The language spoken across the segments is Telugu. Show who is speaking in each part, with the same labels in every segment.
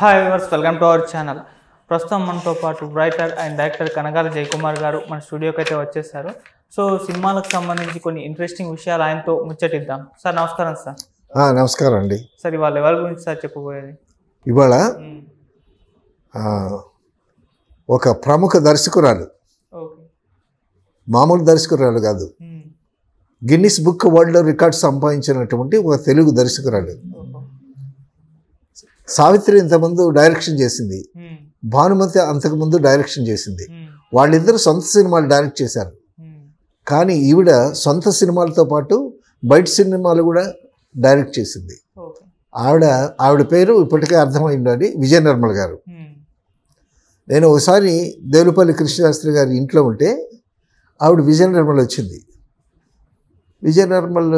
Speaker 1: Hi viewers welcome to our channel ప్రస్తుతం మనతో పాటు writer and director Kanagala Jayakumar garu మన స్టూడియోకి అయితే వచ్చేసారు సో సినిమాలకు సంబంధించి కొన్ని ఇంట్రెస్టింగ్ విషయాలు ఆయనతో ముచ్చటిద్దాం సార్ నమస్కారం సార్ నమస్కారం అండి సార్ ఇవాళ ఎవరి గురించి సార్ చెప్పబోయేది ఇవాళ hmm. ఒక ప్రముఖ దర్శకురాలు మామూలు దర్శకురాలు కాదు గిన్నిస్ బుక్ వరల్డ్ రికార్డ్ సంపాదించినటువంటి ఒక తెలుగు దర్శకురాలు సావిత్రి ఇంతకుముందు డైరెక్షన్ చేసింది భానుమతి అంతకుముందు డైరెక్షన్ చేసింది వాళ్ళిద్దరు సొంత సినిమాలు డైరెక్ట్ చేశారు కానీ ఈవిడ సొంత సినిమాలతో పాటు బయట సినిమాలు కూడా డైరెక్ట్ చేసింది ఆవిడ ఆవిడ పేరు ఇప్పటికే అర్థమైందని విజయ నిర్మల్ గారు నేను ఒకసారి దేవులపల్లి కృష్ణశాస్త్రి గారి ఇంట్లో ఉంటే ఆవిడ విజయ నిర్మల్ వచ్చింది విజయ నిర్మల్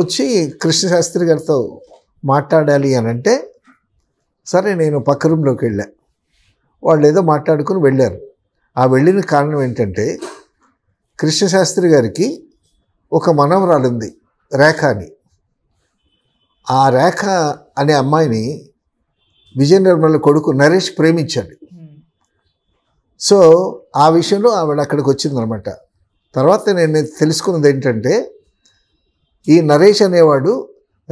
Speaker 1: వచ్చి కృష్ణశాస్త్రి గారితో మాట్లాడాలి అని అంటే సరే నేను పక్క రూమ్లోకి వెళ్ళా వాళ్ళు ఏదో మాట్లాడుకుని వెళ్ళారు ఆ వెళ్ళిన కారణం ఏంటంటే కృష్ణశాస్త్రి గారికి ఒక మనవరాలు ఉంది రేఖ అని ఆ రేఖ అనే అమ్మాయిని విజయ కొడుకు నరేష్ ప్రేమించాడు సో ఆ విషయంలో ఆవిడ అక్కడికి వచ్చిందనమాట తర్వాత నేను తెలుసుకున్నది ఏంటంటే ఈ నరేష్ అనేవాడు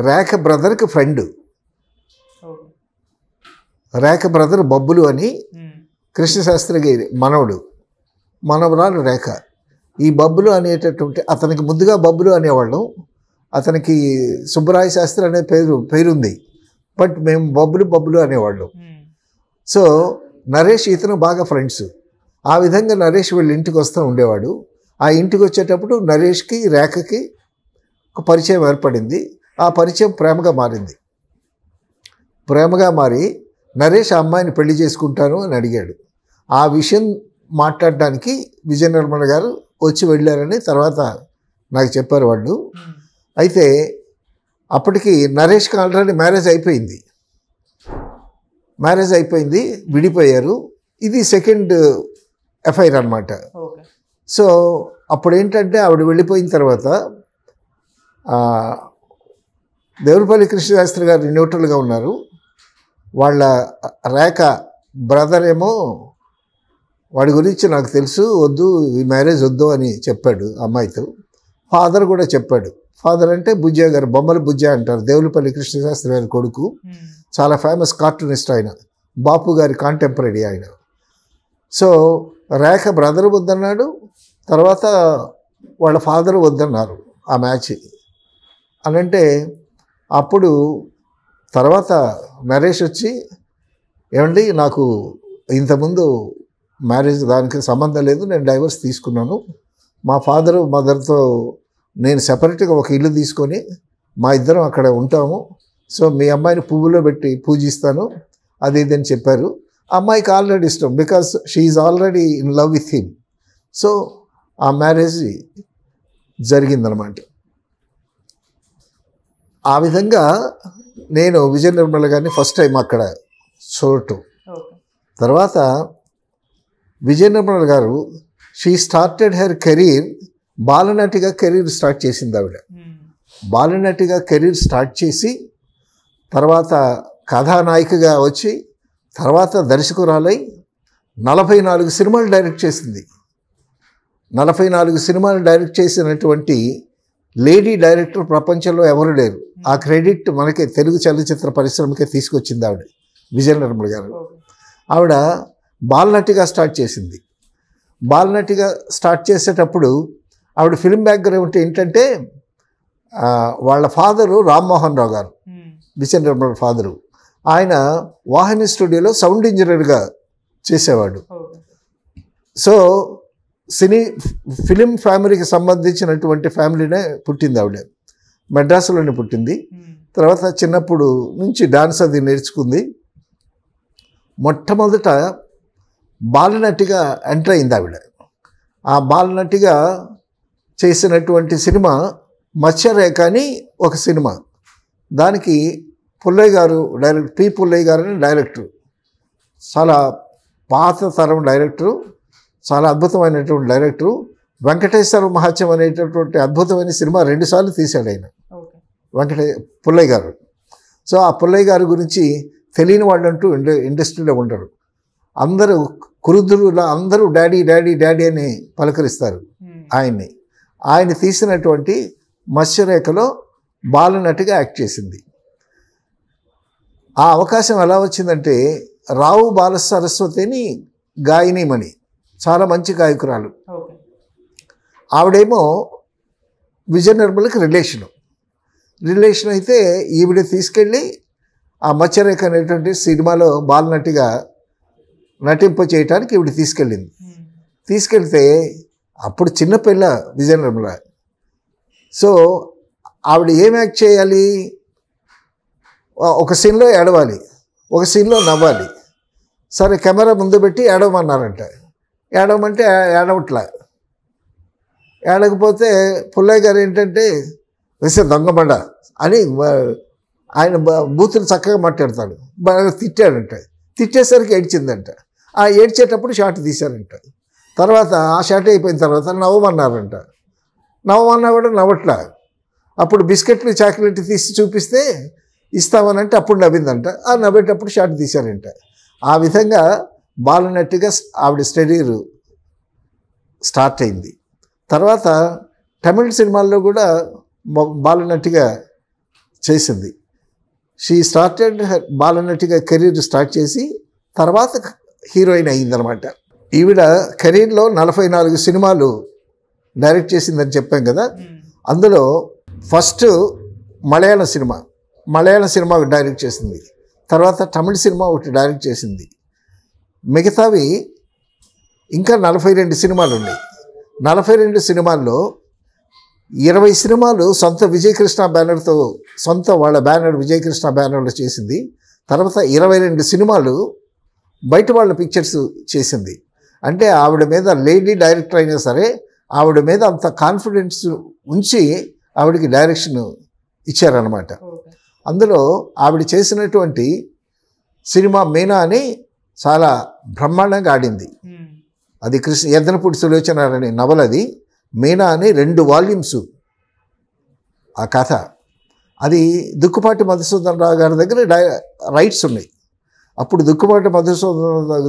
Speaker 1: రేఖ బ్రదర్కి ఫ్రెండ్ రేఖ బ్రదర్ బబ్బులు అని కృష్ణశాస్త్రి గారి మనవడు మనవరాలు రేఖ ఈ బబ్బులు అనేటటువంటి అతనికి ముందుగా బబ్బులు అనేవాళ్ళం అతనికి సుబ్బరాయ శాస్త్రి అనే పేరు పేరుంది బట్ మేము బబ్బులు బబ్బులు అనేవాళ్ళం సో నరేష్ ఇతను బాగా ఫ్రెండ్స్ ఆ విధంగా నరేష్ వీళ్ళ ఇంటికి వస్తూ ఉండేవాడు ఆ ఇంటికి వచ్చేటప్పుడు నరేష్కి రేఖకి ఒక పరిచయం ఏర్పడింది ఆ పరిచయం ప్రేమగా మారింది ప్రేమగా మారి నరేష్ అమ్మాయిని పెళ్లి చేసుకుంటాను అని అడిగాడు ఆ విషయం మాట్లాడడానికి విజయ నిర్మల గారు వచ్చి వెళ్ళారని తర్వాత నాకు చెప్పారు వాళ్ళు అయితే అప్పటికి నరేష్ ఆల్రెడీ మ్యారేజ్ అయిపోయింది మ్యారేజ్ అయిపోయింది విడిపోయారు ఇది సెకండ్ ఎఫ్ఐఆర్ అనమాట సో అప్పుడు ఏంటంటే ఆవిడ వెళ్ళిపోయిన తర్వాత దేవునిపల్లి కృష్ణశాస్త్రి గారు న్యూట్రల్గా ఉన్నారు వాళ్ళ రేఖ బ్రదర్ ఏమో వాడి గురించి నాకు తెలుసు వద్దు ఈ మ్యారేజ్ వద్దు అని చెప్పాడు అమ్మాయితో ఫాదర్ కూడా చెప్పాడు ఫాదర్ అంటే బుజ్జ గారు బొమ్మల బుజ్జ అంటారు దేవులపల్లి కృష్ణశాస్త్రి గారి కొడుకు hmm. చాలా ఫేమస్ కార్టూనిస్ట్ ఆయన బాపు గారి కాంటెంపరీ ఆయన సో రేఖ బ్రదర్ వద్దన్నాడు తర్వాత వాళ్ళ ఫాదర్ వద్దన్నారు ఆ మ్యాచ్ అనంటే అప్పుడు తర్వాత నరేష్ వచ్చి ఏమండి నాకు ఇంతకుముందు మ్యారేజ్ దానికి సంబంధం లేదు నేను డైవర్స్ తీసుకున్నాను మా ఫాదర్ మదర్తో నేను సెపరేట్గా ఒక ఇల్లు తీసుకొని మా ఇద్దరం అక్కడ ఉంటాము సో మీ అమ్మాయిని పువ్వులో పెట్టి పూజిస్తాను అది ఇది అని చెప్పారు అమ్మాయికి ఆల్రెడీ ఇష్టం because she's already in love with him so ఆ మ్యారేజ్ జరిగిందనమాట ఆ విధంగా నేను విజయ నిర్మల గారిని ఫస్ట్ టైం అక్కడ చూడటం తర్వాత Vijaya Nirmala garu she started her career బాలనటిగా కెరీర్ స్టార్ట్ చేసింది ఆవిడ hmm. బాలనటిగా కెరీర్ స్టార్ట్ చేసి తర్వాత కథానాయికగా వచ్చి తర్వాత దర్శకురాలై నలభై నాలుగు సినిమాలు డైరెక్ట్ చేసింది నలభై నాలుగు సినిమాలు డైరెక్ట్ చేసినటువంటి లేడీ డైరెక్టర్ ప్రపంచంలో ఎవరు లేరు ఆ hmm. క్రెడిట్ మనకి తెలుగు చలనచిత్ర పరిశ్రమకే తీసుకొచ్చింది ఆవిడ విజయ నిర్మల్ గారు ఆవిడ బాలనటిగా స్టార్ట్ చేసింది బాలనటిగా స్టార్ట్ చేసేటప్పుడు ఆవిడ ఫిల్మ్ బ్యాక్గ్రౌండ్ ఏంటంటే వాళ్ళ ఫాదరు రామ్మోహన్ రావు గారు hmm. విజయ నిర్మల్ ఫాదరు ఆయన వాహిని స్టూడియోలో సౌండ్ ఇంజనీర్గా చేసేవాడు సో సినీ ఫిలిం ఫ్యామిలీకి సంబంధించినటువంటి ఫ్యామిలీనే పుట్టింది ఆవిడ మెడ్రాసులోనే పుట్టింది తర్వాత చిన్నప్పుడు నుంచి డాన్స్ అది నేర్చుకుంది మొట్టమొదట బాలనటిగా ఎంటర్ అయింది ఆవిడ ఆ బాలనటిగా చేసినటువంటి సినిమా మత్స్యరేఖ అని ఒక సినిమా దానికి పుల్లయ్య గారు డైరెక్ట్ పి పుల్లయ్య గారు అని డైరెక్టర్ చాలా పాత తరం డైరెక్టరు చాలా అద్భుతమైనటువంటి డైరెక్టరు వెంకటేశ్వర మహాత్యం అనేటటువంటి అద్భుతమైన సినిమా రెండుసార్లు తీశాడు ఆయన వెంకటే పుల్లయ్య గారు సో ఆ పుల్లయ్య గారి గురించి తెలియని వాళ్ళంటూ ఇండ ఇండస్ట్రీలో ఉండరు అందరూ కురుద్రులా అందరూ డాడీ డాడీ డాడీ అని పలకరిస్తారు hmm. ఆయన్ని ఆయన తీసినటువంటి మత్స్యరేఖలో బాలనటిగా యాక్ట్ చేసింది ఆ అవకాశం ఎలా వచ్చిందంటే రావు బాల సరస్వతిని గాయనీమణి చాలా మంచి గాయకురాలు ఆవిడేమో విజయ నిర్మలకి రిలేషను రిలేషన్ అయితే ఈవిడ తీసుకెళ్ళి ఆ మత్స్యరేఖ అనేటువంటి సినిమాలో బాలనటిగా నటింప చేయటానికి ఈవిడ తీసుకెళ్ళింది తీసుకెళ్తే అప్పుడు చిన్నపిల్ల విజయ నిర్మల సో ఆవిడ ఏం యాక్ట్ చేయాలి ఒక సీన్లో ఏడవాలి ఒక సీన్లో నవ్వాలి సరే కెమెరా ముందు పెట్టి ఏడవమన్నారంట ఏడవమంటే ఏడవట్లా ఏడకపోతే పుల్లయ్య గారు ఏంటంటే వేసే దొంగబండ అని ఆయన బూతులు చక్కగా మాట్లాడతాడు బాగా తిట్టాడంట తిట్టేసరికి ఏడ్చిందంట ఆ ఏడ్చేటప్పుడు షార్ట్ తీశారంట తర్వాత ఆ షార్ట్ అయిపోయిన తర్వాత నవ్వమన్నారంట నవ్వమన్నా కూడా నవ్వట్లా అప్పుడు బిస్కెట్లు చాక్లెట్ తీసి చూపిస్తే ఇస్తామనంటే అప్పుడు నవ్విందంట ఆ నవ్వేటప్పుడు షార్ట్ తీశారంట ఆ విధంగా బాలనట్టుగా ఆవిడ స్టడీ స్టార్ట్ అయింది తర్వాత తమిళ్ సినిమాల్లో కూడా బాలనటిగా చేసింది షీ స్టార్టెడ్ బాలనటిగా కెరీర్ స్టార్ట్ చేసి తర్వాత హీరోయిన్ అయిందనమాట ఈవిడ కెరీర్లో నలభై నాలుగు సినిమాలు డైరెక్ట్ చేసిందని చెప్పాం కదా అందులో ఫస్ట్ మలయాళ సినిమా మలయాళ సినిమా డైరెక్ట్ చేసింది తర్వాత తమిళ సినిమా ఒకటి డైరెక్ట్ చేసింది మిగతావి ఇంకా నలభై రెండు సినిమాలు ఉన్నాయి నలభై రెండు సినిమాల్లో ఇరవై సినిమాలు సొంత విజయకృష్ణ బ్యానర్తో సొంత వాళ్ళ బ్యానర్ విజయకృష్ణ బ్యానర్లో చేసింది తర్వాత ఇరవై రెండు సినిమాలు బయట వాళ్ళ పిక్చర్స్ చేసింది అంటే ఆవిడ మీద లేడీ డైరెక్టర్ అయినా సరే ఆవిడ మీద అంత కాన్ఫిడెన్స్ ఉంచి ఆవిడకి డైరెక్షన్ ఇచ్చారనమాట అందులో ఆవిడ చేసినటువంటి సినిమా మీనా అని చాలా బ్రహ్మాండంగా ఆడింది అది కృష్ణ ఎద్దనపూడి సులోచన అనే నవల అది మీనా అనే రెండు వాల్యూమ్స్ ఆ కథ అది దుక్కుపాటి మధుసూదన్ రావు గారి దగ్గర రైట్స్ ఉన్నాయి అప్పుడు దుక్కుపాటి మధుసూదన్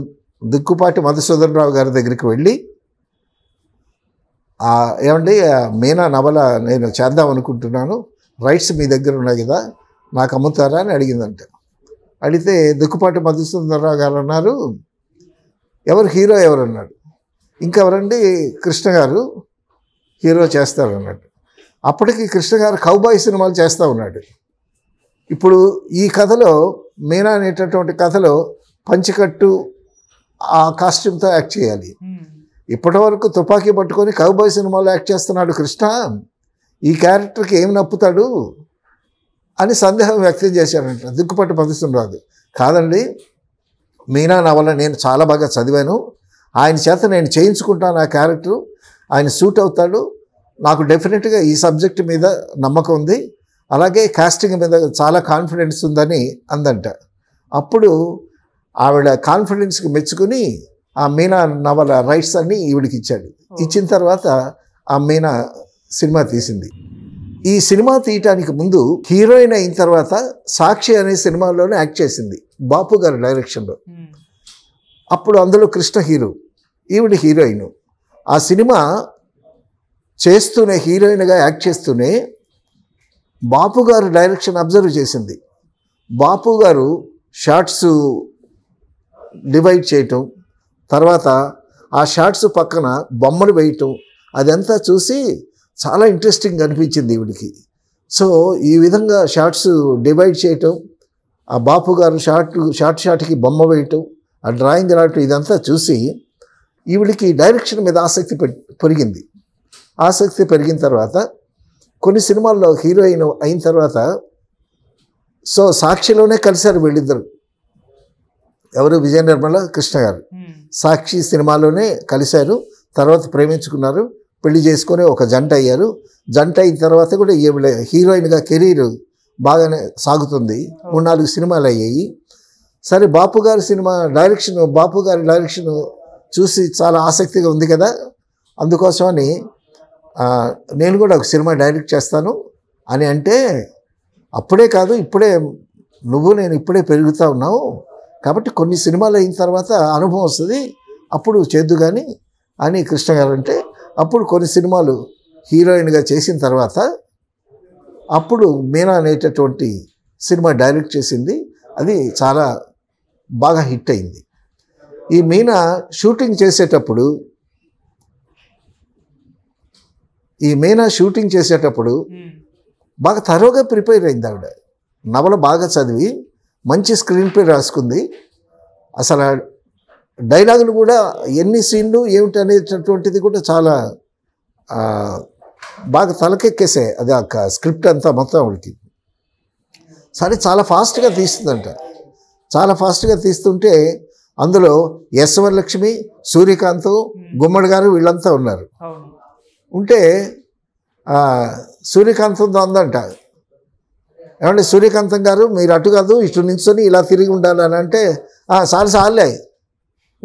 Speaker 1: దుక్కుపాటి మధుసూదన్ రావు గారి దగ్గరికి వెళ్ళి ఏమండి మీనా నవల నేను చేద్దాం అనుకుంటున్నాను రైట్స్ మీ దగ్గర ఉన్నాయి కదా నాకు అమ్ముతారా అని అడిగిందంట అడిగితే దుక్కుపాటి మధుసూదన్ రావు గారు అన్నారు ఎవరు హీరో ఎవరు అన్నాడు ఇంకెవరండి కృష్ణ గారు హీరో చేస్తారు అన్నట్టు అప్పటికి కృష్ణ గారు కౌబాయ్ సినిమాలు చేస్తూ ఉన్నాడు ఇప్పుడు ఈ కథలో మీనా అనేటటువంటి కథలో పంచికట్టు ఆ కాస్ట్యూమ్తో యాక్ట్ చేయాలి hmm. ఇప్పటి వరకు తుపాకీ పట్టుకొని కౌబాయ్ సినిమాలో యాక్ట్ చేస్తున్నాడు కృష్ణ ఈ క్యారెక్టర్కి ఏమి నప్పుతాడు అని సందేహం వ్యక్తం చేశాడంట దిక్కుపట్టు పందిస్తుండరాదు కాదండి మీనా నవల నేను చాలా బాగా చదివాను ఆయన చేత నేను చేయించుకుంటాను ఆ క్యారెక్టర్ ఆయన సూట్ అవుతాడు నాకు డెఫినెట్గా ఈ సబ్జెక్ట్ మీద నమ్మకం ఉంది అలాగే కాస్టింగ్ మీద చాలా కాన్ఫిడెన్స్ ఉందని అందంట అప్పుడు ఆవిడ కాన్ఫిడెన్స్కి మెచ్చుకుని ఆ మీనా నవల రైట్స్ అన్ని ఈవిడికి ఇచ్చాడు ఇచ్చిన తర్వాత ఆ మీనా సినిమా తీసింది ఈ సినిమా తీయటానికి ముందు హీరోయిన్ అయిన తర్వాత సాక్షి అనే సినిమాలోనే యాక్ట్ చేసింది బాపు గారి డైరెక్షన్లో అప్పుడు అందులో కృష్ణ హీరో ఈవిడ హీరోయిన్ ఆ సినిమా చేస్తూనే హీరోయిన్గా యాక్ట్ చేస్తూనే బాపు గారు డైరెక్షన్ అబ్జర్వ్ చేసింది బాపు గారు షార్ట్స్ డివైడ్ చేయటం తర్వాత ఆ షార్ట్స్ పక్కన బొమ్మలు వేయటం అదంతా చూసి చాలా ఇంట్రెస్టింగ్ అనిపించింది ఈవిడికి సో ఈ విధంగా షార్ట్స్ డివైడ్ చేయటం ఆ బాపు గారు షార్ట్ షార్ట్ షార్ట్కి బొమ్మ వేయటం ఆ డ్రాయింగ్ రావటం ఇదంతా చూసి ఈవిడికి డైరెక్షన్ మీద ఆసక్తి పెరిగింది ఆసక్తి పెరిగిన తర్వాత కొన్ని సినిమాల్లో హీరోయిన్ అయిన తర్వాత సో సాక్షిలోనే కలిశారు వీళ్ళిద్దరు ఎవరు విజయ నిర్మల కృష్ణ గారు సాక్షి సినిమాలోనే కలిశారు తర్వాత ప్రేమించుకున్నారు పెళ్లి చేసుకొని ఒక జంట అయ్యారు జంట అయిన తర్వాత కూడా ఈవిడ హీరోయిన్గా కెరీర్ బాగానే సాగుతుంది మూడు నాలుగు సినిమాలు అయ్యాయి సరే బాపు గారి సినిమా డైరెక్షన్ బాపు గారి డైరెక్షన్ చూసి చాలా ఆసక్తిగా ఉంది కదా అందుకోసమని నేను కూడా ఒక సినిమా డైరెక్ట్ చేస్తాను అని అంటే అప్పుడే కాదు ఇప్పుడే నువ్వు నేను ఇప్పుడే పెరుగుతూ ఉన్నావు కాబట్టి కొన్ని సినిమాలు అయిన తర్వాత అనుభవం వస్తుంది అప్పుడు చేద్దు కానీ అని కృష్ణ గారు అంటే అప్పుడు కొన్ని సినిమాలు హీరోయిన్గా చేసిన తర్వాత అప్పుడు మీనా అనేటటువంటి సినిమా డైరెక్ట్ చేసింది అది చాలా బాగా హిట్ అయింది ఈ మీనా షూటింగ్ చేసేటప్పుడు ఈ మీనా షూటింగ్ చేసేటప్పుడు బాగా తరోగా ప్రిపేర్ అయింది ఆవిడ నవల బాగా చదివి మంచి స్క్రీన్ పే రాసుకుంది అసలు డైలాగులు కూడా ఎన్ని సీన్లు ఏమిటి అనేటటువంటిది కూడా చాలా బాగా తలకెక్కేసాయి అది ఆ స్క్రిప్ట్ అంతా మొత్తం ఆవిడకి సరే చాలా ఫాస్ట్గా తీస్తుందంట చాలా ఫాస్ట్గా తీస్తుంటే అందులో లక్ష్మి సూర్యకాంత్ hmm. గుమ్మడి గారు వీళ్ళంతా ఉన్నారు ఉంటే సూర్యకాంత్ ఉందంట ఏమంటే సూర్యకాంతం గారు మీరు అటు కాదు ఇటు నించుని ఇలా తిరిగి ఉండాలి అని అంటే సార్ సార్లే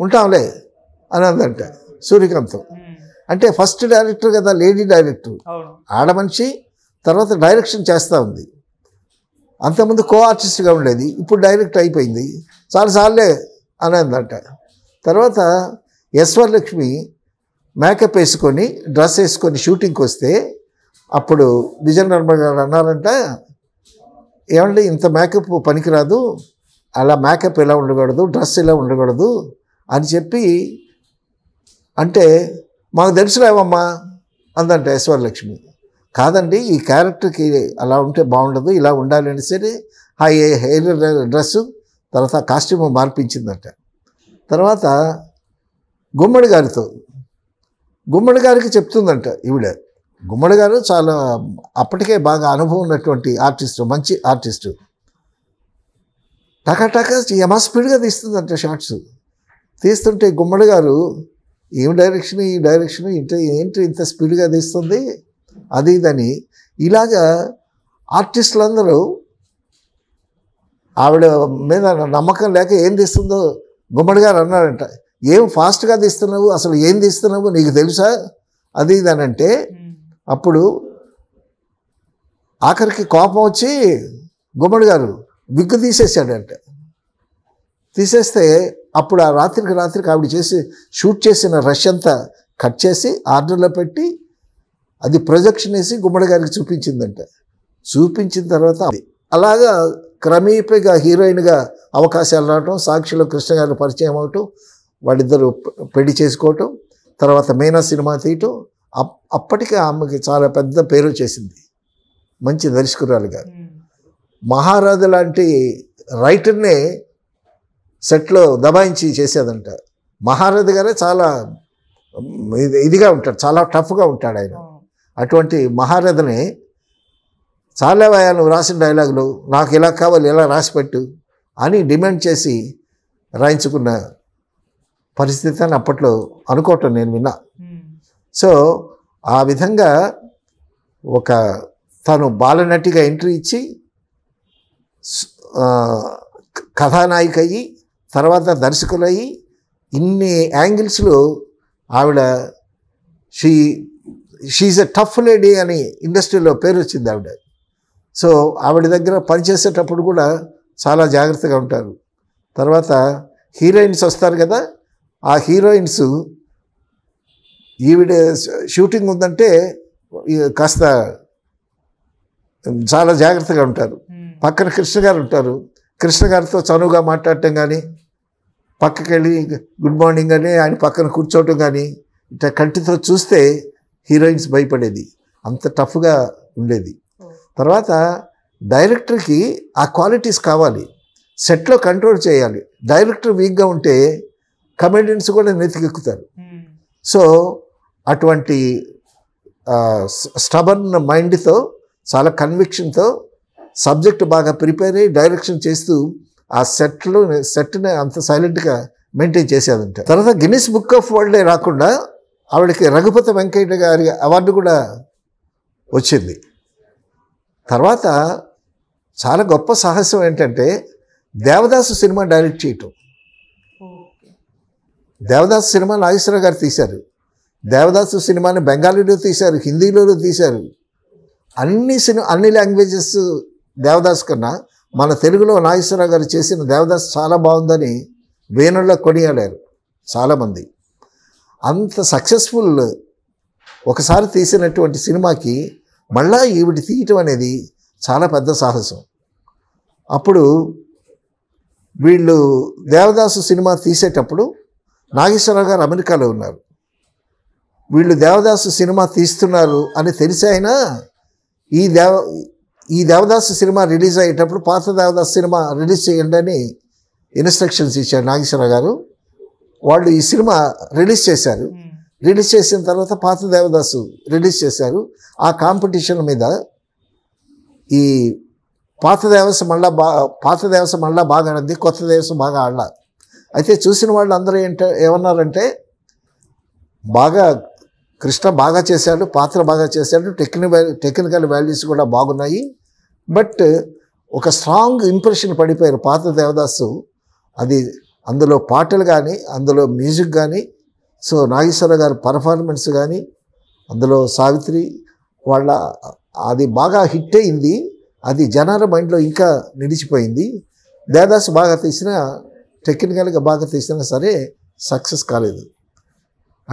Speaker 1: ఉంటాంలే అని అందంట సూర్యకాంతం hmm. అంటే ఫస్ట్ డైరెక్టర్ కదా లేడీ డైరెక్టర్ ఆడమనిషి తర్వాత డైరెక్షన్ చేస్తూ ఉంది అంతకుముందు కో ఆర్టిస్ట్గా ఉండేది ఇప్పుడు డైరెక్ట్ అయిపోయింది చాలాసార్లే అనేందంట తర్వాత లక్ష్మి మేకప్ వేసుకొని డ్రెస్ వేసుకొని షూటింగ్కి వస్తే అప్పుడు విజయ నర్మ గారు అన్నారంట ఏమండి ఇంత మేకప్ పనికిరాదు అలా మేకప్ ఇలా ఉండకూడదు డ్రెస్ ఇలా ఉండకూడదు అని చెప్పి అంటే మాకు తెలుసులేవమ్మా అందంట లక్ష్మి కాదండి ఈ క్యారెక్టర్కి అలా ఉంటే బాగుండదు ఇలా ఉండాలి అని సరే ఆ హెయిర్ డ్రెస్సు తర్వాత కాస్ట్యూమ్ మార్పించిందట తర్వాత గుమ్మడి గారితో గుమ్మడి గారికి చెప్తుందంట ఈవిడ గుమ్మడి గారు చాలా అప్పటికే బాగా అనుభవం ఉన్నటువంటి ఆర్టిస్టు మంచి ఆర్టిస్టు టకాటక యమా స్పీడ్గా తీస్తుందంట షార్ట్స్ తీస్తుంటే గుమ్మడి గారు ఏం డైరెక్షన్ ఈ డైరెక్షన్ ఇంటి ఏంటి ఇంత స్పీడ్గా తీస్తుంది అది ఇదని ఇలాగా ఆర్టిస్టులందరూ ఆవిడ మీద నమ్మకం లేక ఏం తీస్తుందో గుమ్మడి గారు అన్నారంట ఏం ఫాస్ట్గా తీస్తున్నావు అసలు ఏం తీస్తున్నావు నీకు తెలుసా అది ఇది అంటే అప్పుడు ఆఖరికి కోపం వచ్చి గుమ్మడి గారు విగ్గు తీసేసాడంట తీసేస్తే అప్పుడు ఆ రాత్రికి రాత్రికి ఆవిడ చేసి షూట్ చేసిన రష్ అంతా కట్ చేసి ఆర్డర్లో పెట్టి అది ప్రొజెక్షన్ వేసి గుమ్మడి గారికి చూపించిందంట చూపించిన తర్వాత అలాగా క్రమేపీగా హీరోయిన్గా అవకాశాలు రావటం సాక్షిలో కృష్ణ గారి పరిచయం అవటం వాళ్ళిద్దరు పెళ్లి చేసుకోవటం తర్వాత మీనా సినిమా తీయటం అప్పటికే ఆమెకి చాలా పెద్ద పేరు చేసింది మంచి దర్శకురాలుగా మహారాజు లాంటి రైటర్నే సెట్లో దబాయించి చేసేదంట మహారాజు గారే చాలా ఇదిగా ఉంటాడు చాలా టఫ్గా ఉంటాడు ఆయన అటువంటి మహారథని చాలేవయ్యా నువ్వు రాసిన డైలాగులు నాకు ఇలా కావాలి ఇలా రాసిపెట్టు అని డిమాండ్ చేసి రాయించుకున్న పరిస్థితి అని అప్పట్లో అనుకోవటం నేను విన్నా సో hmm. ఆ విధంగా ఒక తను బాలనటిగా ఎంట్రీ ఇచ్చి కథానాయిక అయ్యి తర్వాత దర్శకులయ్యి ఇన్ని యాంగిల్స్లో ఆవిడ she she's a tough lady అని ఇండస్ట్రీలో పేరు వచ్చింది ఆవిడ సో ఆవిడ దగ్గర పనిచేసేటప్పుడు కూడా చాలా జాగ్రత్తగా ఉంటారు తర్వాత హీరోయిన్స్ వస్తారు కదా ఆ హీరోయిన్స్ ఈవిడ షూటింగ్ ఉందంటే కాస్త చాలా జాగ్రత్తగా ఉంటారు పక్కన కృష్ణ గారు ఉంటారు కృష్ణ గారితో చనువుగా మాట్లాడటం కానీ పక్కకి వెళ్ళి గుడ్ మార్నింగ్ అని ఆయన పక్కన కూర్చోవటం కానీ ఇట్లా కంటితో చూస్తే హీరోయిన్స్ భయపడేది అంత టఫ్గా ఉండేది తర్వాత డైరెక్టర్కి ఆ క్వాలిటీస్ కావాలి సెట్లో కంట్రోల్ చేయాలి డైరెక్టర్ వీక్గా ఉంటే కమెడియన్స్ కూడా నెతికెక్కుతారు సో అటువంటి స్టబర్న్ మైండ్తో చాలా కన్విక్షన్తో సబ్జెక్ట్ బాగా ప్రిపేర్ అయ్యి డైరెక్షన్ చేస్తూ ఆ సెట్లో సెట్ని అంత సైలెంట్గా మెయింటైన్ చేసేదంట తర్వాత గిన్నిస్ బుక్ ఆఫ్ వరల్డే రాకుండా ఆవిడకి రఘుపతి వెంకయ్య గారి అవార్డు కూడా వచ్చింది తర్వాత చాలా గొప్ప సాహసం ఏంటంటే దేవదాసు సినిమా డైరెక్ట్ చేయటం దేవదాసు సినిమా నాగేశ్వరరావు గారు తీశారు దేవదాసు సినిమాని బెంగాలీలో తీశారు హిందీలో తీశారు అన్ని సినిమా అన్ని లాంగ్వేజెస్ దేవదాస్ కన్నా మన తెలుగులో నాగేశ్వరరావు గారు చేసిన దేవదాస్ చాలా బాగుందని వేణుల్లో కొనియాడారు చాలామంది అంత సక్సెస్ఫుల్ ఒకసారి తీసినటువంటి సినిమాకి మళ్ళా ఈవిడ తీయటం అనేది చాలా పెద్ద సాహసం అప్పుడు వీళ్ళు దేవదాసు సినిమా తీసేటప్పుడు నాగేశ్వరరావు గారు అమెరికాలో ఉన్నారు వీళ్ళు దేవదాసు సినిమా తీస్తున్నారు అని తెలిసి ఆయన ఈ దేవ ఈ దేవదాసు సినిమా రిలీజ్ అయ్యేటప్పుడు పాత దేవదాసు సినిమా రిలీజ్ చేయండి అని ఇన్స్ట్రక్షన్స్ ఇచ్చారు నాగేశ్వరరావు గారు వాళ్ళు ఈ సినిమా రిలీజ్ చేశారు రిలీజ్ చేసిన తర్వాత పాత దేవదాసు రిలీజ్ చేశారు ఆ కాంపిటీషన్ మీద ఈ పాత దేవస మళ్ళా బా పాత దేవస మళ్ళా బాగా ఆడింది కొత్త దేవస బాగా ఆడలా అయితే చూసిన వాళ్ళు అందరూ ఏంట ఏమన్నారంటే బాగా కృష్ణ బాగా చేశాడు పాత్ర బాగా చేశాడు టెక్నికల్ టెక్నికల్ వాల్యూస్ కూడా బాగున్నాయి బట్ ఒక స్ట్రాంగ్ ఇంప్రెషన్ పడిపోయారు పాత దేవదాసు అది అందులో పాటలు కానీ అందులో మ్యూజిక్ కానీ సో నాగేశ్వర గారి పర్ఫార్మెన్స్ కానీ అందులో సావిత్రి వాళ్ళ అది బాగా హిట్ అయింది అది జనాల మైండ్లో ఇంకా నిలిచిపోయింది దేదాసు బాగా తీసినా టెక్నికల్గా బాగా తీసినా సరే సక్సెస్ కాలేదు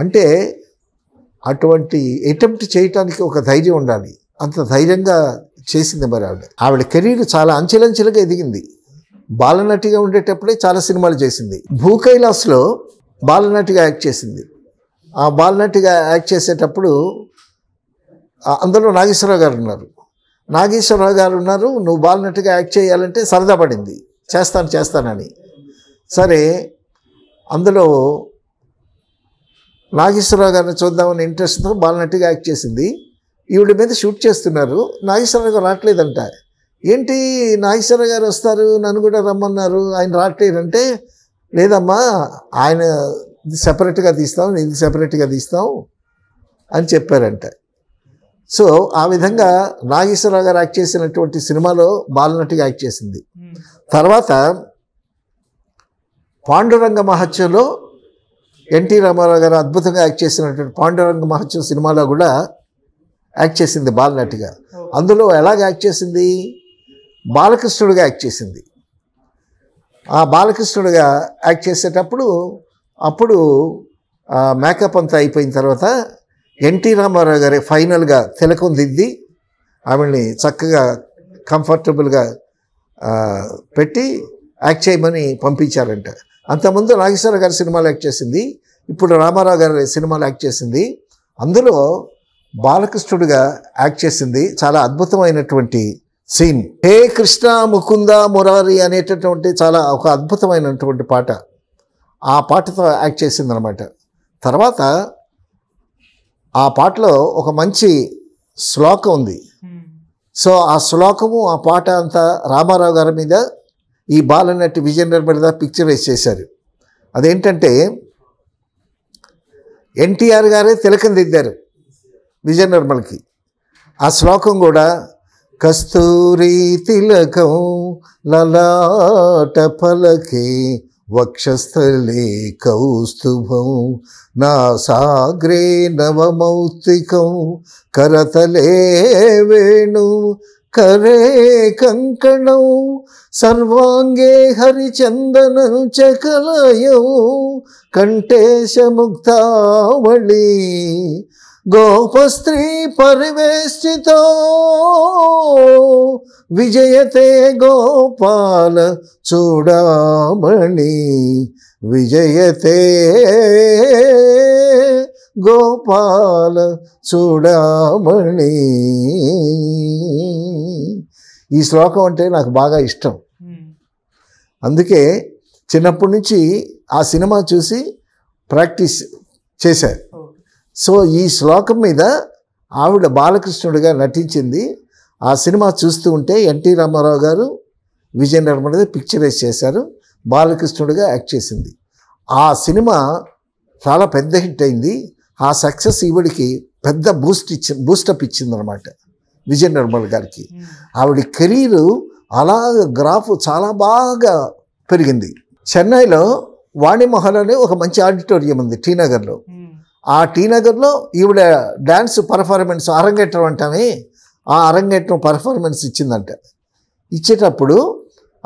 Speaker 1: అంటే అటువంటి అటెంప్ట్ చేయటానికి ఒక ధైర్యం ఉండాలి అంత ధైర్యంగా చేసింది మరి ఆవిడ ఆవిడ కెరీర్ చాలా అంచెలంచెలుగా ఎదిగింది బాలనటిగా ఉండేటప్పుడే చాలా సినిమాలు చేసింది భూ కైలాస్లో బాలనటిగా యాక్ట్ చేసింది ఆ బాలనటిగా యాక్ట్ చేసేటప్పుడు అందులో నాగేశ్వరరావు గారు ఉన్నారు నాగేశ్వరరావు గారు ఉన్నారు నువ్వు బాలనటిగా యాక్ట్ చేయాలంటే సరదా పడింది చేస్తాను చేస్తానని సరే అందులో నాగేశ్వరరావు గారిని చూద్దామని ఇంట్రెస్ట్తో బాలనటిగా యాక్ట్ చేసింది ఈవిడ మీద షూట్ చేస్తున్నారు నాగేశ్వరరావు గారు రావట్లేదంట ఏంటి నాగేశ్వర గారు వస్తారు నన్ను కూడా రమ్మన్నారు ఆయన రావట్లేదంటే లేదమ్మా ఆయన సపరేట్గా తీస్తాం ఇది సపరేట్గా తీస్తాం అని చెప్పారంట సో ఆ విధంగా నాగేశ్వరరావు గారు యాక్ట్ చేసినటువంటి సినిమాలో బాలనటిగా యాక్ట్ చేసింది తర్వాత పాండురంగ మహత్యంలో ఎన్టీ రామారావు గారు అద్భుతంగా యాక్ట్ చేసినటువంటి పాండురంగ మహత్యం సినిమాలో కూడా యాక్ట్ చేసింది బాలనటిగా అందులో ఎలాగ యాక్ట్ చేసింది బాలకృష్ణుడిగా యాక్ట్ చేసింది ఆ బాలకృష్ణుడిగా యాక్ట్ చేసేటప్పుడు అప్పుడు మేకప్ అంతా అయిపోయిన తర్వాత ఎన్టీ రామారావు గారి ఫైనల్గా తిలకం దిద్ది ఆమెని చక్కగా కంఫర్టబుల్గా పెట్టి యాక్ట్ చేయమని పంపించారంట అంతకుముందు నాగేశ్వర గారి సినిమాలు యాక్ట్ చేసింది ఇప్పుడు రామారావు గారి సినిమాలు యాక్ట్ చేసింది అందులో బాలకృష్ణుడిగా యాక్ట్ చేసింది చాలా అద్భుతమైనటువంటి సీన్ హే కృష్ణ ముకుంద మురారి అనేటటువంటి చాలా ఒక అద్భుతమైనటువంటి పాట ఆ పాటతో యాక్ట్ చేసింది అనమాట తర్వాత ఆ పాటలో ఒక మంచి శ్లోకం ఉంది సో ఆ శ్లోకము ఆ పాట అంతా రామారావు గారి మీద ఈ బాలనటి విజయనగర్ మీద పిక్చరైజ్ చేశారు అదేంటంటే ఎన్టీఆర్ గారే తిలకం దిద్దారు విజయ నిర్మల్కి ఆ శ్లోకం కూడా కస్తూరి తిలకం లలాట పలకే వక్షస్థలే కౌస్తుభం నా సాగ్రే నవమౌక్తికం కరతలే వేణు కరే కంకణం సర్వాంగే హరిచందనం చకలయం కంఠేశముక్తావళీ గోపస్త్రీ పరివేష్టితో విజయతే గోపాల చూడమణి విజయతే గోపాల చూడమణి ఈ శ్లోకం అంటే నాకు బాగా ఇష్టం అందుకే చిన్నప్పటి నుంచి ఆ సినిమా చూసి ప్రాక్టీస్ చేశారు సో ఈ శ్లోకం మీద ఆవిడ బాలకృష్ణుడిగా నటించింది ఆ సినిమా చూస్తూ ఉంటే ఎన్టీ రామారావు గారు విజయ నిర్మల పిక్చరైజ్ చేశారు బాలకృష్ణుడిగా యాక్ట్ చేసింది ఆ సినిమా చాలా పెద్ద హిట్ అయింది ఆ సక్సెస్ ఈవిడికి పెద్ద బూస్ట్ ఇచ్చి బూస్టప్ ఇచ్చిందనమాట విజయ నిర్మల్ గారికి hmm. ఆవిడ కెరీరు అలా గ్రాఫ్ చాలా బాగా పెరిగింది చెన్నైలో వాణిమహల్ అనే ఒక మంచి ఆడిటోరియం ఉంది టీనగర్లో hmm. ఆ టీనగర్లో ఈవిడ డ్యాన్స్ పర్ఫార్మెన్స్ అరంగేట్రం అంటామే ఆ అరంగేట్రం పర్ఫార్మెన్స్ ఇచ్చిందంట ఇచ్చేటప్పుడు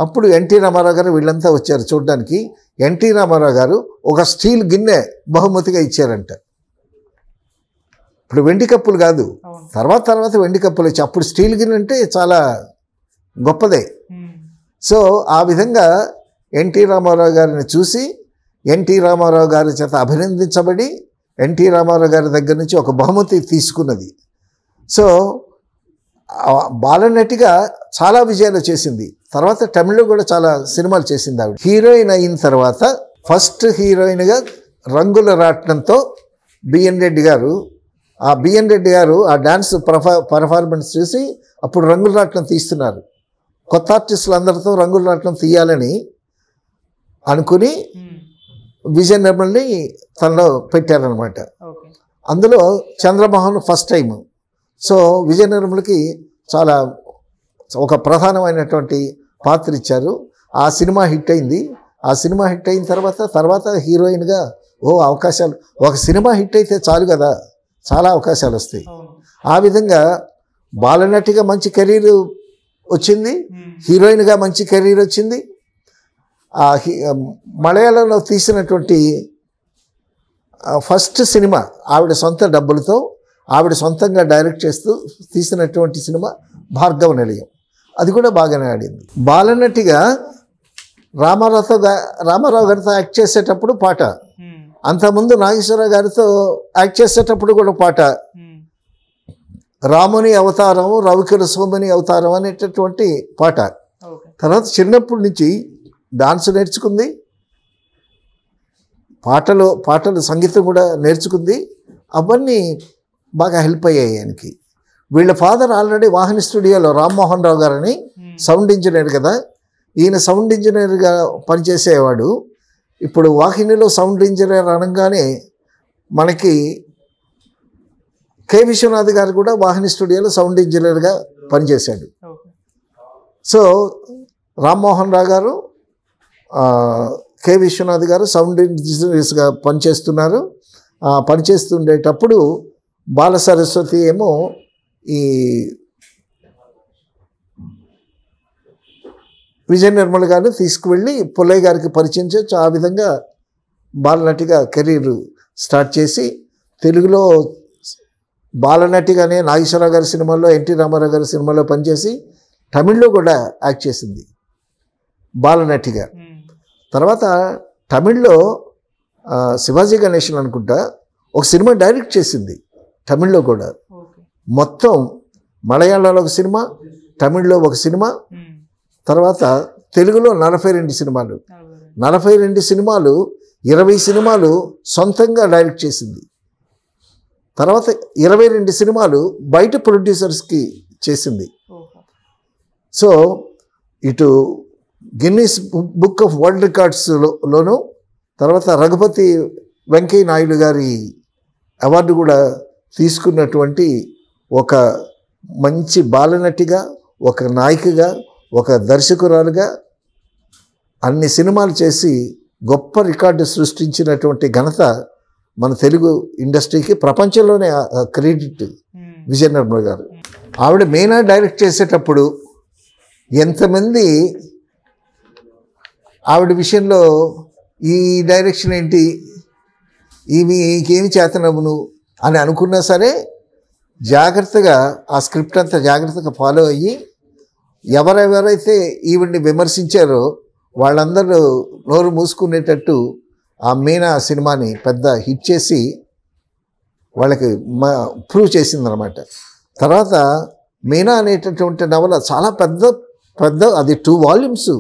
Speaker 1: అప్పుడు ఎన్టీ రామారావు గారు వీళ్ళంతా వచ్చారు చూడడానికి ఎన్టీ రామారావు గారు ఒక స్టీల్ గిన్నె బహుమతిగా ఇచ్చారంట ఇప్పుడు వెండి కప్పులు కాదు తర్వాత తర్వాత వెండి కప్పులు వచ్చి అప్పుడు స్టీల్ గిన్నె అంటే చాలా గొప్పదే సో ఆ విధంగా ఎన్టీ రామారావు గారిని చూసి ఎన్టీ రామారావు గారి చేత అభినందించబడి ఎన్టీ రామారావు గారి దగ్గర నుంచి ఒక బహుమతి తీసుకున్నది సో బాలనటిగా చాలా విజయాలు చేసింది తర్వాత తమిళ్లో కూడా చాలా సినిమాలు చేసింది ఆవిడ హీరోయిన్ అయిన తర్వాత ఫస్ట్ హీరోయిన్గా రంగుల రాట్నంతో బిఎన్ రెడ్డి గారు ఆ బిఎన్ రెడ్డి గారు ఆ డ్యాన్స్ పర్ఫా పర్ఫార్మెన్స్ చూసి అప్పుడు రంగుల రాట్నం తీస్తున్నారు కొత్త ఆర్టిస్టులు అందరితో రంగుల రాట్నం తీయాలని అనుకుని విజయ నిర్మల్ని తనలో పెట్టారనమాట అందులో చంద్రమోహన్ ఫస్ట్ టైం సో విజయనగరంలోకి చాలా ఒక ప్రధానమైనటువంటి పాత్ర ఇచ్చారు ఆ సినిమా హిట్ అయింది ఆ సినిమా హిట్ అయిన తర్వాత తర్వాత హీరోయిన్గా ఓ అవకాశాలు ఒక సినిమా హిట్ అయితే చాలు కదా చాలా అవకాశాలు వస్తాయి ఆ విధంగా బాలనటిగా మంచి కెరీర్ వచ్చింది హీరోయిన్గా మంచి కెరీర్ వచ్చింది ఆ హీ మలయాళంలో తీసినటువంటి ఫస్ట్ సినిమా ఆవిడ సొంత డబ్బులతో ఆవిడ సొంతంగా డైరెక్ట్ చేస్తూ తీసినటువంటి సినిమా భార్గవ నిలయం అది కూడా బాగానే ఆడింది బాలనటిగా రామారావుతో రామారావు గారితో యాక్ట్ చేసేటప్పుడు పాట అంతకుముందు నాగేశ్వరరావు గారితో యాక్ట్ చేసేటప్పుడు కూడా పాట రాముని అవతారం రవికిర సోమని అవతారం అనేటటువంటి పాట తర్వాత చిన్నప్పటి నుంచి డాన్స్ నేర్చుకుంది పాటలు పాటలు సంగీతం కూడా నేర్చుకుంది అవన్నీ బాగా హెల్ప్ అయ్యాయి ఆయనకి వీళ్ళ ఫాదర్ ఆల్రెడీ వాహన స్టూడియోలో రామ్మోహన్ రావు గారని సౌండ్ ఇంజనీర్ కదా ఈయన సౌండ్ ఇంజనీర్గా పనిచేసేవాడు ఇప్పుడు వాహినిలో సౌండ్ ఇంజనీర్ అనగానే మనకి కె విశ్వనాథ్ గారు కూడా వాహిని స్టూడియోలో సౌండ్ ఇంజనీర్గా పనిచేశాడు సో రామ్మోహన్ రావు గారు కె విశ్వనాథ్ గారు సౌండ్ ఇంజనీర్స్గా పనిచేస్తున్నారు పనిచేస్తుండేటప్పుడు బాల సరస్వతి ఏమో ఈ విజయ నిర్మల గారిని తీసుకువెళ్ళి పుల్లయ్య గారికి పరిచయం చేయొచ్చు ఆ విధంగా బాలనటిగా కెరీర్ స్టార్ట్ చేసి తెలుగులో బాలనటిగానే నాగేశ్వరరావు గారి సినిమాలో ఎన్టీ రామారావు గారి సినిమాలో పనిచేసి తమిళ్లో కూడా యాక్ట్ చేసింది బాలనటిగా తర్వాత తమిళ్లో శివాజీ గణేషన్ అనుకుంటా ఒక సినిమా డైరెక్ట్ చేసింది తమిళ్లో కూడా మొత్తం మలయాళంలో ఒక సినిమా తమిళ్లో ఒక సినిమా తర్వాత తెలుగులో నలభై రెండు సినిమాలు నలభై రెండు సినిమాలు ఇరవై సినిమాలు సొంతంగా డైరెక్ట్ చేసింది తర్వాత ఇరవై రెండు సినిమాలు బయట ప్రొడ్యూసర్స్కి చేసింది సో ఇటు గిన్నీస్ బుక్ ఆఫ్ వరల్డ్ రికార్డ్స్లోను తర్వాత రఘుపతి వెంకయ్య నాయుడు గారి అవార్డు కూడా తీసుకున్నటువంటి ఒక మంచి బాలనటిగా ఒక నాయికగా ఒక దర్శకురాలుగా అన్ని సినిమాలు చేసి గొప్ప రికార్డు సృష్టించినటువంటి ఘనత మన తెలుగు ఇండస్ట్రీకి ప్రపంచంలోనే క్రెడిట్ hmm. విజయనర్మ గారు ఆవిడ మెయిన్ డైరెక్ట్ చేసేటప్పుడు ఎంతమంది ఆవిడ విషయంలో ఈ డైరెక్షన్ ఏంటి ఇవి ఇంకేమి చేతనవు నువ్వు అని అనుకున్నా సరే జాగ్రత్తగా ఆ స్క్రిప్ట్ అంతా జాగ్రత్తగా ఫాలో అయ్యి ఎవరెవరైతే ఈవిడ్ని విమర్శించారో వాళ్ళందరూ నోరు మూసుకునేటట్టు ఆ మీనా సినిమాని పెద్ద హిట్ చేసి వాళ్ళకి ప్రూవ్ చేసిందనమాట తర్వాత మీనా అనేటటువంటి నవల చాలా పెద్ద పెద్ద అది టూ వాల్యూమ్స్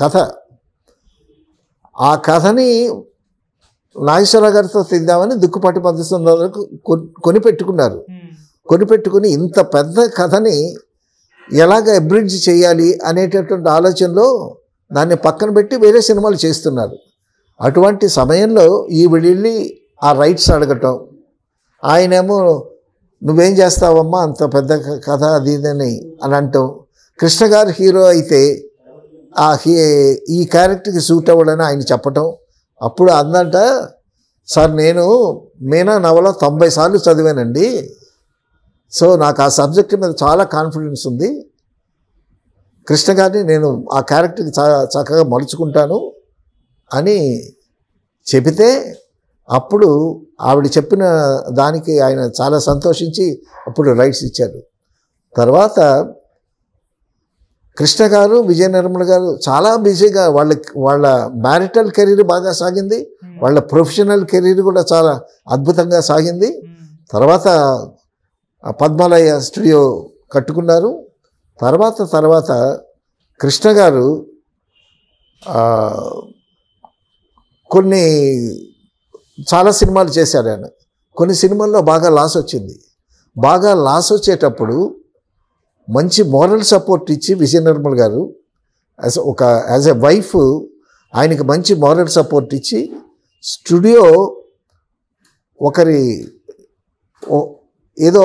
Speaker 1: కథ ఆ కథని నాగేశ్వర గారితో తిందామని దుక్కుపాటి పెట్టుకున్నారు కొనిపెట్టుకున్నారు పెట్టుకుని ఇంత పెద్ద కథని ఎలాగ అబ్రిడ్జ్ చేయాలి అనేటటువంటి ఆలోచనలో దాన్ని పక్కన పెట్టి వేరే సినిమాలు చేస్తున్నారు అటువంటి సమయంలో ఈ వెళ్ళి ఆ రైట్స్ అడగటం ఆయనేమో నువ్వేం చేస్తావమ్మా అంత పెద్ద కథ అది ఇదని అని అంటాం కృష్ణ గారు హీరో అయితే ఆ ఈ క్యారెక్టర్కి సూట్ అవ్వడని ఆయన చెప్పటం అప్పుడు అందంట సార్ నేను మీనా నవల తొంభై సార్లు చదివానండి సో నాకు ఆ సబ్జెక్ట్ మీద చాలా కాన్ఫిడెన్స్ ఉంది కృష్ణ గారిని నేను ఆ క్యారెక్టర్కి చక్కగా మలుచుకుంటాను అని చెబితే అప్పుడు ఆవిడ చెప్పిన దానికి ఆయన చాలా సంతోషించి అప్పుడు రైట్స్ ఇచ్చారు తర్వాత కృష్ణ గారు విజయ నిర్మల గారు చాలా బిజీగా వాళ్ళ వాళ్ళ మ్యారిటల్ కెరీర్ బాగా సాగింది hmm. వాళ్ళ ప్రొఫెషనల్ కెరీర్ కూడా చాలా అద్భుతంగా సాగింది hmm. తర్వాత పద్మాలయ స్టూడియో కట్టుకున్నారు తర్వాత తర్వాత కృష్ణ గారు కొన్ని చాలా సినిమాలు చేశారు ఆయన కొన్ని సినిమాల్లో బాగా లాస్ వచ్చింది బాగా లాస్ వచ్చేటప్పుడు మంచి మోరల్ సపోర్ట్ ఇచ్చి విజయ నిర్మల్ గారు యాజ్ ఒక యాజ్ ఎ వైఫ్ ఆయనకి మంచి మోరల్ సపోర్ట్ ఇచ్చి స్టూడియో ఒకరి ఏదో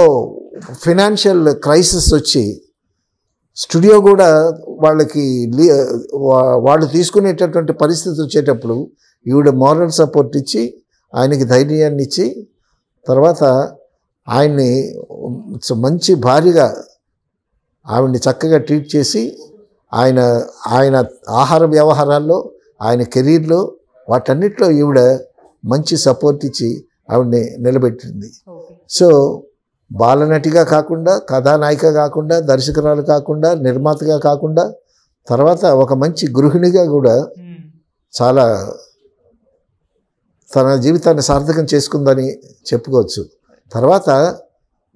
Speaker 1: ఫినాన్షియల్ క్రైసిస్ వచ్చి స్టూడియో కూడా వాళ్ళకి వాళ్ళు తీసుకునేటటువంటి పరిస్థితి వచ్చేటప్పుడు ఈవిడ మోరల్ సపోర్ట్ ఇచ్చి ఆయనకి ధైర్యాన్ని ఇచ్చి తర్వాత ఆయన్ని మంచి భారీగా ఆవిడ్ని చక్కగా ట్రీట్ చేసి ఆయన ఆయన ఆహార వ్యవహారాల్లో ఆయన కెరీర్లో వాటన్నిటిలో ఈవిడ మంచి సపోర్ట్ ఇచ్చి ఆవిడ్ని నిలబెట్టింది సో బాలనటిగా కాకుండా కథానాయిక కాకుండా దర్శకురాలు కాకుండా నిర్మాతగా కాకుండా తర్వాత ఒక మంచి గృహిణిగా కూడా చాలా తన జీవితాన్ని సార్థకం చేసుకుందని చెప్పుకోవచ్చు తర్వాత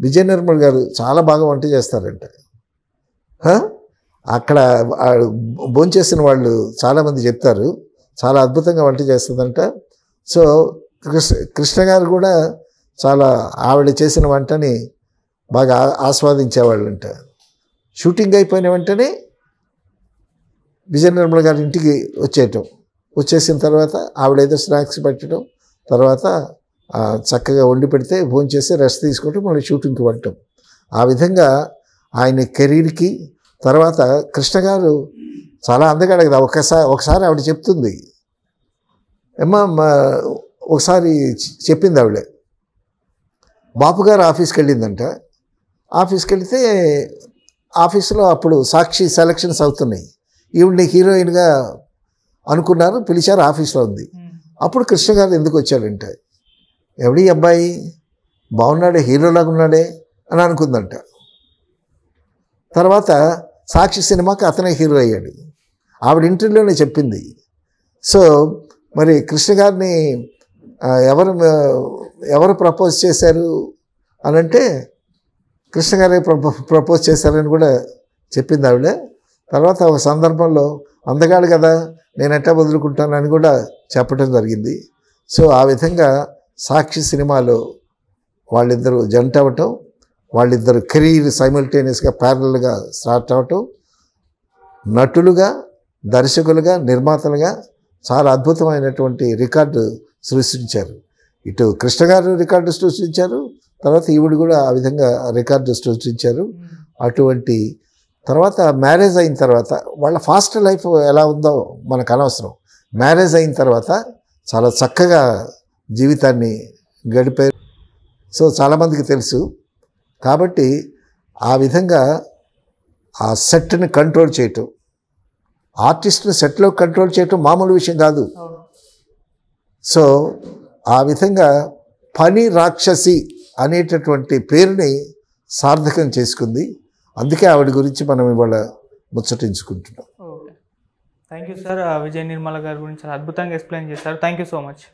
Speaker 1: విజయ నిర్మల్ గారు చాలా బాగా వంట చేస్తారంట అక్కడ భోంచేసిన వాళ్ళు చాలామంది చెప్తారు చాలా అద్భుతంగా వంట చేస్తుందంట సో కృష్ణ కృష్ణ గారు కూడా చాలా ఆవిడ చేసిన వంటని బాగా ఆస్వాదించేవాళ్ళంట షూటింగ్ అయిపోయిన వెంటనే విజయ నిర్మల గారి ఇంటికి వచ్చేయటం వచ్చేసిన తర్వాత ఆవిడ ఏదో స్నాక్స్ పెట్టడం తర్వాత చక్కగా వండి పెడితే భోజనం చేసి రెస్ట్ తీసుకుంటూ మళ్ళీ షూటింగ్కి వెళ్ళటం ఆ విధంగా ఆయన కెరీర్కి తర్వాత కృష్ణ గారు చాలా అందగాడు కదా ఒకసారి ఒకసారి ఆవిడ చెప్తుంది ఏమా ఒకసారి చెప్పింది ఆవిడే బాపు గారు ఆఫీస్కి వెళ్ళిందంట ఆఫీస్కి వెళితే ఆఫీస్లో అప్పుడు సాక్షి సెలక్షన్స్ అవుతున్నాయి ఈవిడ్ని హీరోయిన్గా అనుకున్నారు పిలిచారు ఆఫీస్లో ఉంది అప్పుడు కృష్ణ గారు ఎందుకు వచ్చాడంటే ఎవడి అబ్బాయి బాగున్నాడే హీరోలాగా ఉన్నాడే అని అనుకుందంట తర్వాత సాక్షి సినిమాకి అతనే హీరో అయ్యాడు ఆవిడ ఇంటర్వ్యూలోనే చెప్పింది సో మరి కృష్ణ గారిని ఎవరు ఎవరు ప్రపోజ్ చేశారు అని అంటే కృష్ణ గారే ప్రపోజ్ చేశారని కూడా చెప్పింది ఆవిడ తర్వాత ఒక సందర్భంలో అందగాడు కదా నేను ఎట్టా వదులుకుంటానని కూడా చెప్పడం జరిగింది సో ఆ విధంగా సాక్షి సినిమాలో వాళ్ళిద్దరూ జంట అవ్వటం వాళ్ళిద్దరు కెరీర్ సైమిల్టేనియస్గా ప్యారల్గా స్టార్ట్ అవటం నటులుగా దర్శకులుగా నిర్మాతలుగా చాలా అద్భుతమైనటువంటి రికార్డు సృష్టించారు ఇటు కృష్ణ గారు రికార్డు సృష్టించారు తర్వాత ఈవిడు కూడా ఆ విధంగా రికార్డు సృష్టించారు hmm. అటువంటి తర్వాత మ్యారేజ్ అయిన తర్వాత వాళ్ళ ఫాస్ట్ లైఫ్ ఎలా ఉందో మనకు అనవసరం మ్యారేజ్ అయిన తర్వాత చాలా చక్కగా జీవితాన్ని గడిపారు సో చాలామందికి తెలుసు కాబట్టి ఆ విధంగా ఆ సెట్ని కంట్రోల్ చేయటం ఆర్టిస్ట్ని సెట్లో కంట్రోల్ చేయటం మామూలు విషయం కాదు సో ఆ విధంగా పని రాక్షసి అనేటటువంటి పేరుని సార్థకం చేసుకుంది అందుకే ఆవిడ గురించి మనం ఇవాళ ముచ్చటించుకుంటున్నాం thank you sir Vijaya Nirmala గారి గురించి అద్భుతంగా ఎక్స్ప్లెయిన్ చేశారు థ్యాంక్ యూ సో మచ్